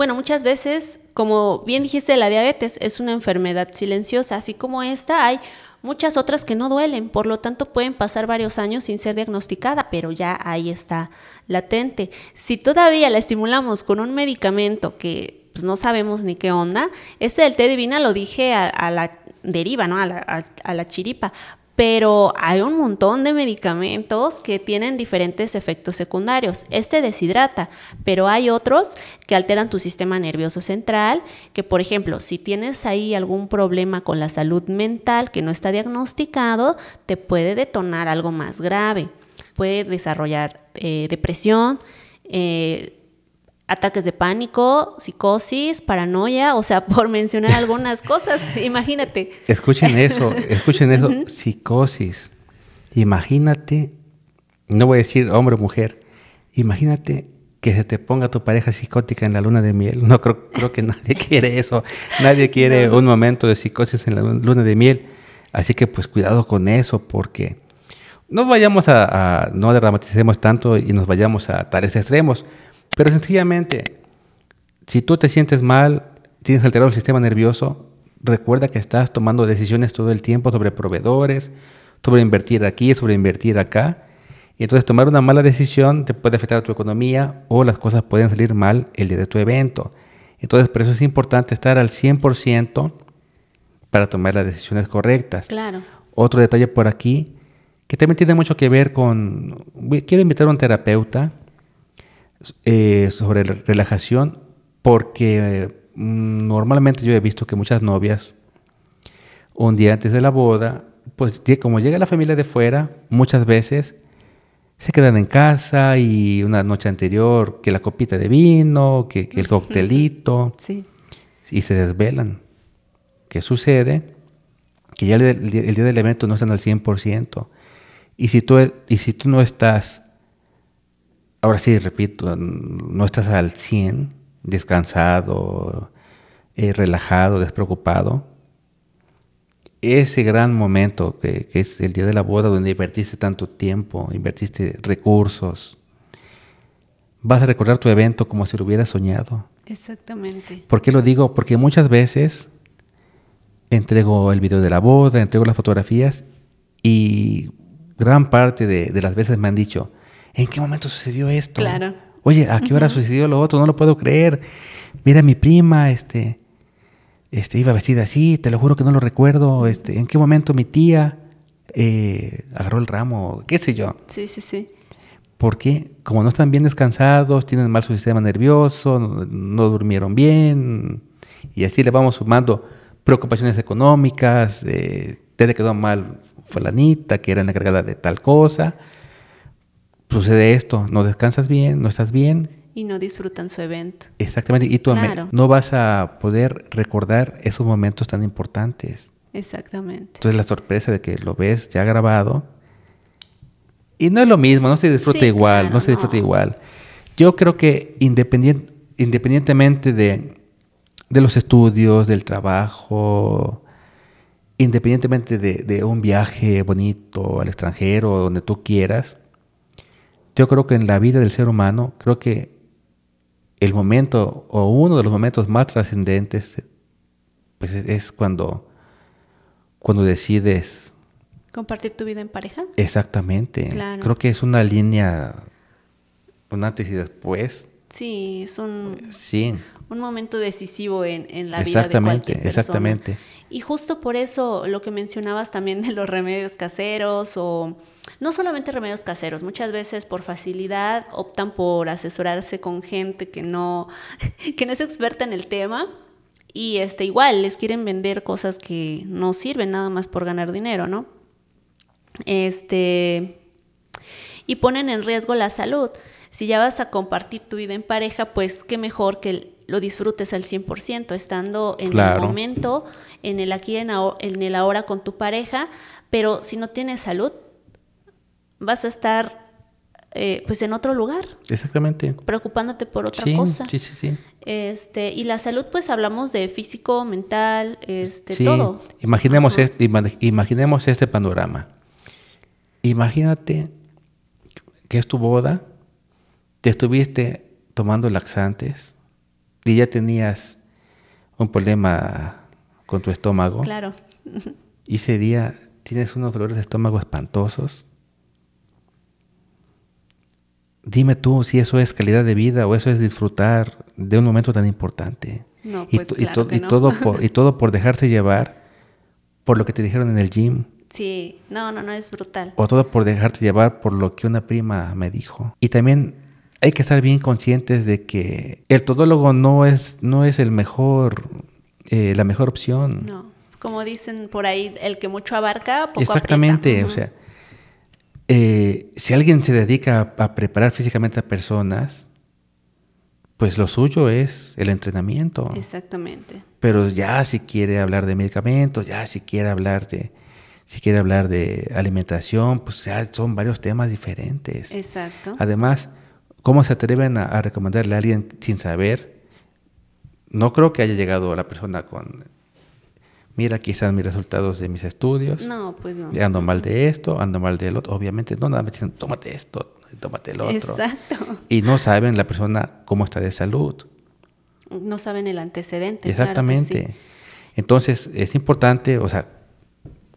bueno, muchas veces, como bien dijiste, la diabetes es una enfermedad silenciosa, así como esta hay muchas otras que no duelen, por lo tanto pueden pasar varios años sin ser diagnosticada, pero ya ahí está latente. Si todavía la estimulamos con un medicamento que pues, no sabemos ni qué onda, este del té divina lo dije a, la deriva, ¿no? A la, a la chiripa, pero hay un montón de medicamentos que tienen diferentes efectos secundarios. Este deshidrata, pero hay otros que alteran tu sistema nervioso central, que por ejemplo, si tienes ahí algún problema con la salud mental que no está diagnosticado, te puede detonar algo más grave. Puede desarrollar eh, depresión, eh, ataques de pánico, psicosis, paranoia, o sea, por mencionar algunas cosas, imagínate. Escuchen eso, escuchen eso, psicosis. Imagínate, no voy a decir hombre o mujer, imagínate que se te ponga tu pareja psicótica en la luna de miel. No creo, creo que nadie quiere eso. Nadie quiere un momento de psicosis en la luna de miel. Así que pues cuidado con eso porque no vayamos a, no dramaticemos tanto y nos vayamos a tales extremos. Pero sencillamente, si tú te sientes mal, tienes alterado el sistema nervioso, recuerda que estás tomando decisiones todo el tiempo sobre proveedores, sobre invertir aquí, sobre invertir acá. Y entonces tomar una mala decisión te puede afectar a tu economía o las cosas pueden salir mal el día de tu evento. Entonces, por eso es importante estar al 100% para tomar las decisiones correctas. Claro. Otro detalle por aquí, que también tiene mucho que ver con, quiero invitar a un terapeuta eh, sobre relajación porque eh, mm, normalmente yo he visto que muchas novias, un día antes de la boda, pues como llega la familia de fuera, muchas veces se quedan en casa y una noche anterior que la copita de vino, que, el coctelito, sí. y se desvelan. ¿Qué sucede? Que ya el, día del evento no están al 100%. Y si tú, y si tú no estás ahora sí, repito, no estás al 100, descansado, eh, relajado, despreocupado. Ese gran momento que, es el día de la boda, donde invertiste tanto tiempo, invertiste recursos, vas a recordar tu evento como si lo hubieras soñado. Exactamente. ¿Por qué lo digo? Porque muchas veces entrego el video de la boda, entrego las fotografías y gran parte de las veces me han dicho, ¿en qué momento sucedió esto? Claro. Oye, ¿a qué hora sucedió lo otro? No lo puedo creer. Mira, mi prima, este, este, iba vestida así, te lo juro que no lo recuerdo. Este, ¿En qué momento mi tía eh, agarró el ramo? ¿Qué sé yo? Sí, sí, sí. Porque como no están bien descansados, tienen mal su sistema nervioso, no, durmieron bien, y así le vamos sumando preocupaciones económicas, eh, te quedó mal fulanita, que era la encargada de tal cosa sucede esto, no descansas bien, no estás bien. Y no disfrutan su evento. Exactamente, y tú no vas a poder recordar esos momentos tan importantes. Exactamente. Entonces la sorpresa de que lo ves ya grabado y no es lo mismo, no se disfruta igual, no se disfruta igual. Yo creo que independientemente de, los estudios, del trabajo, independientemente de, de un viaje bonito al extranjero, donde tú quieras, yo creo que en la vida del ser humano, creo que el momento o uno de los momentos más trascendentes pues es, cuando, cuando decides compartir tu vida en pareja. Exactamente. Creo que es una línea un antes y después. Sí, es un sí un momento decisivo en, la vida de cualquier persona. Exactamente. Y justo por eso lo que mencionabas también de los remedios caseros o no solamente remedios caseros, muchas veces por facilidad optan por asesorarse con gente que no, que no es experta en el tema y este, igual les quieren vender cosas que no sirven nada más por ganar dinero, ¿no? Este, y ponen en riesgo la salud. Si ya vas a compartir tu vida en pareja, pues qué mejor que lo disfrutes al 100%, estando en el momento, en el aquí, en, en el ahora con tu pareja, pero si no tienes salud, vas a estar eh, pues en otro lugar. Exactamente. Preocupándote por otra cosa. Sí, sí, sí. Este, y la salud, pues hablamos de físico, mental, este, todo. Imaginemos imaginemos este panorama. Imagínate que es tu boda, te estuviste tomando laxantes, y ya tenías un problema con tu estómago. Claro. Y ese día tienes unos dolores de estómago espantosos. Dime tú si eso es calidad de vida o eso es disfrutar de un momento tan importante. No, y, todo y todo por dejarse llevar por lo que te dijeron en el gym. Sí, no, no, no, es brutal. O todo por dejarte llevar por lo que una prima me dijo. Y también hay que estar bien conscientes de que el todólogo no es, no es el mejor, eh, la mejor opción. No, como dicen por ahí, el que mucho abarca, poco Exactamente, o sea, eh, si alguien se dedica a, preparar físicamente a personas, pues lo suyo es el entrenamiento. Exactamente. Pero ya si quiere hablar de medicamentos, ya si quiere hablar de, si quiere hablar de alimentación, pues ya son varios temas diferentes. Exacto. Además, ¿Cómo se atreven a, recomendarle a alguien sin saber? No creo que haya llegado la persona con, mira, quizás mis resultados de mis estudios. No, pues no. Ando mal de esto, ando mal del otro. Obviamente, no, nada más dicen, tómate esto, tómate el otro. Exacto. Y no saben la persona cómo está de salud. No saben el antecedente. Exactamente. Entonces, es importante, o sea,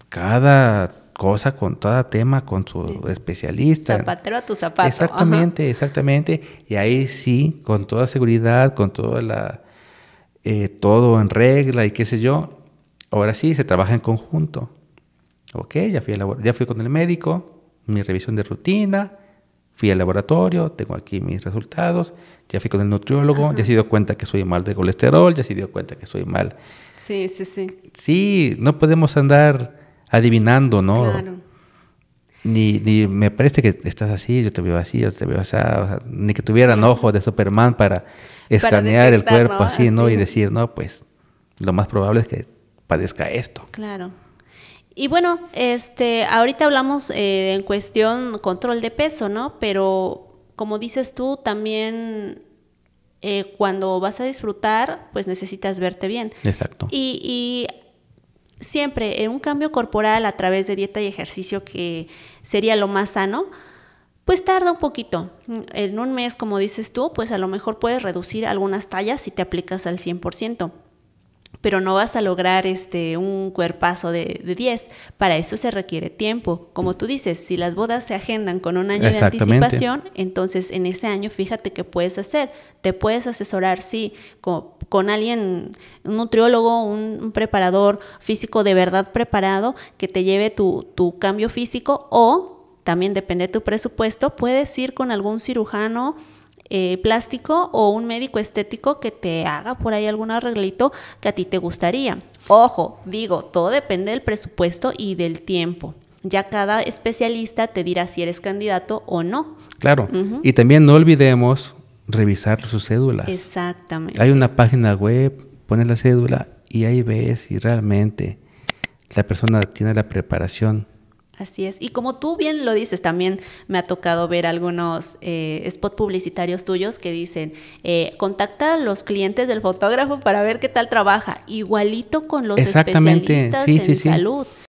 cada cosa, con cada tema, con su especialista. Zapatero a tu zapato. Exactamente, exactamente. Y ahí sí, con toda seguridad, con toda la, eh, todo en regla y qué sé yo, ahora sí, se trabaja en conjunto. Ok, ya fui, ya fui con el médico, mi revisión de rutina, fui al laboratorio, tengo aquí mis resultados, ya fui con el nutriólogo, ya se dio cuenta que soy mal de colesterol, ya se dio cuenta que soy mal. Sí, sí, sí. Sí, no podemos andar adivinando, ¿no? Claro. Ni, me parece que estás así, yo te veo así, yo te veo así, o sea, ni que tuvieran ojo de Superman para escanear el cuerpo así, ¿no? Y decir, no, pues lo más probable es que padezca esto. Claro. Y bueno, este, ahorita hablamos eh, en cuestión control de peso, ¿no? Pero como dices tú, también eh, cuando vas a disfrutar, pues necesitas verte bien. Exacto. Y, y siempre en eh, un cambio corporal a través de dieta y ejercicio que sería lo más sano, pues tarda un poquito. En un mes, como dices tú, pues a lo mejor puedes reducir algunas tallas si te aplicas al 100%, pero no vas a lograr este, un cuerpazo de, de 10. Para eso se requiere tiempo. Como tú dices, si las bodas se agendan con un año de anticipación, entonces en ese año fíjate qué puedes hacer. Te puedes asesorar, sí, como con alguien, un nutriólogo, un, preparador físico de verdad preparado que te lleve tu, cambio físico o también depende de tu presupuesto, puedes ir con algún cirujano eh, plástico o un médico estético que te haga por ahí algún arreglito que a ti te gustaría. Ojo, digo, todo depende del presupuesto y del tiempo. Ya cada especialista te dirá si eres candidato o no. Claro. Y también no olvidemos revisar sus cédulas. Exactamente. Hay una página web, pones la cédula y ahí ves si realmente la persona tiene la preparación. Así es. Y como tú bien lo dices, también me ha tocado ver algunos eh, Spot publicitarios tuyos que dicen, eh, contacta a los clientes del fotógrafo para ver qué tal trabaja, igualito con los especialistas en salud.